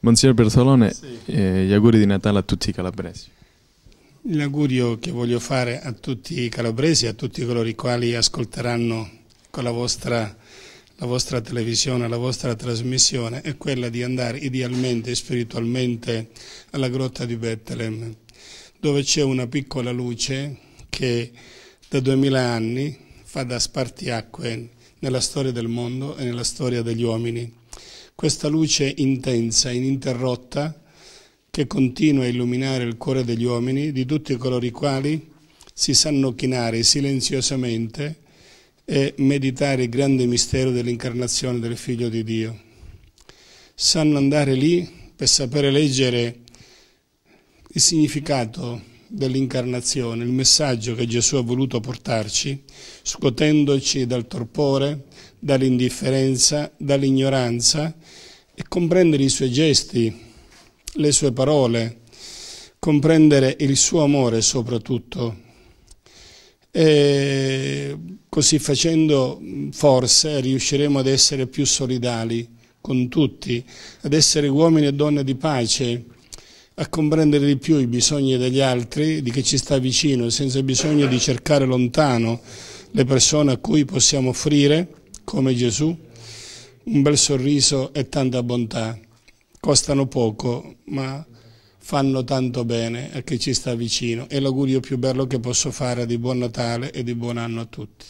Monsignor Bertolone, sì. eh, gli auguri di Natale a tutti i calabresi. L'augurio che voglio fare a tutti i calabresi, a tutti coloro i quali ascolteranno con la vostra, la vostra televisione, la vostra trasmissione, è quella di andare idealmente e spiritualmente alla grotta di Bethlehem, dove c'è una piccola luce che da duemila anni fa da spartiacque nella storia del mondo e nella storia degli uomini questa luce intensa, ininterrotta, che continua a illuminare il cuore degli uomini, di tutti coloro i quali si sanno chinare silenziosamente e meditare il grande mistero dell'incarnazione del Figlio di Dio. Sanno andare lì per sapere leggere il significato dell'incarnazione, il messaggio che Gesù ha voluto portarci, scuotendoci dal torpore, dall'indifferenza, dall'ignoranza e comprendere i suoi gesti, le sue parole, comprendere il suo amore soprattutto. E così facendo forse riusciremo ad essere più solidali con tutti, ad essere uomini e donne di pace, a comprendere di più i bisogni degli altri, di chi ci sta vicino, senza bisogno di cercare lontano le persone a cui possiamo offrire, come Gesù, un bel sorriso e tanta bontà. Costano poco, ma fanno tanto bene a chi ci sta vicino. È l'augurio più bello che posso fare di buon Natale e di buon anno a tutti.